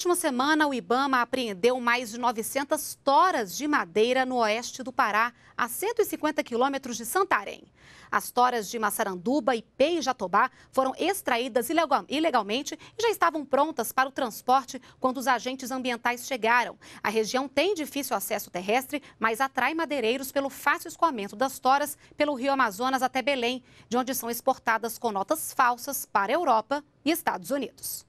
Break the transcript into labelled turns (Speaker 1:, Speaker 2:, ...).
Speaker 1: última semana, o Ibama apreendeu mais de 900 toras de madeira no oeste do Pará, a 150 quilômetros de Santarém. As toras de Massaranduba e Jatobá foram extraídas ilegalmente e já estavam prontas para o transporte quando os agentes ambientais chegaram. A região tem difícil acesso terrestre, mas atrai madeireiros pelo fácil escoamento das toras pelo rio Amazonas até Belém, de onde são exportadas com notas falsas para a Europa e Estados Unidos.